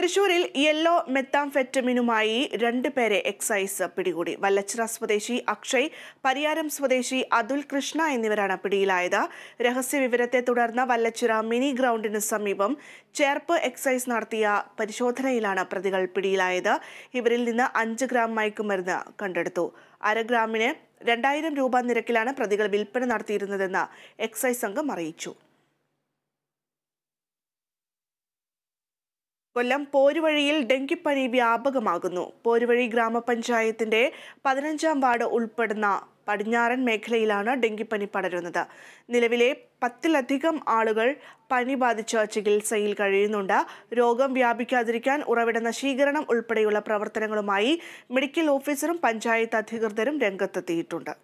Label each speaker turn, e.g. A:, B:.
A: തൃശൂരിൽ യെല്ലോ മെത്താംഫെറ്റമിനുമായി രണ്ടുപേരെ എക്സൈസ് പിടികൂടി വല്ലച്ചിറ സ്വദേശി അക്ഷയ് പരിയാരം സ്വദേശി അതുൽ കൃഷ്ണ എന്നിവരാണ് പിടിയിലായത് രഹസ്യവിവരത്തെ തുടർന്ന് വല്ലച്ചിറ മിനി ഗ്രൗണ്ടിന് സമീപം ചേർപ്പ് എക്സൈസ് നടത്തിയ പരിശോധനയിലാണ് പ്രതികൾ പിടിയിലായത് ഇവരിൽ നിന്ന് അഞ്ച് ഗ്രാം മയക്കുമരുന്ന് കണ്ടെടുത്തു അര ഗ്രാമിന് രണ്ടായിരം രൂപ നിരക്കിലാണ് പ്രതികൾ വിൽപ്പന നടത്തിയിരുന്നതെന്ന് എക്സൈസ് സംഘം അറിയിച്ചു കൊല്ലം പോരുവഴിയിൽ ഡെങ്കിപ്പനി വ്യാപകമാകുന്നു പോരുവഴി ഗ്രാമപഞ്ചായത്തിന്റെ പതിനഞ്ചാം വാർഡ് ഉൾപ്പെടുന്ന പടിഞ്ഞാറൻ മേഖലയിലാണ് ഡെങ്കിപ്പനി പടരുന്നത് നിലവിലെ പത്തിലധികം ആളുകൾ പനി ബാധിച്ച ചികിത്സയിൽ കഴിയുന്നുണ്ട് രോഗം വ്യാപിക്കാതിരിക്കാൻ ഉറവിട നശീകരണം ഉൾപ്പെടെയുള്ള പ്രവർത്തനങ്ങളുമായി മെഡിക്കൽ ഓഫീസറും പഞ്ചായത്ത് അധികൃതരും രംഗത്തെത്തിയിട്ടുണ്ട്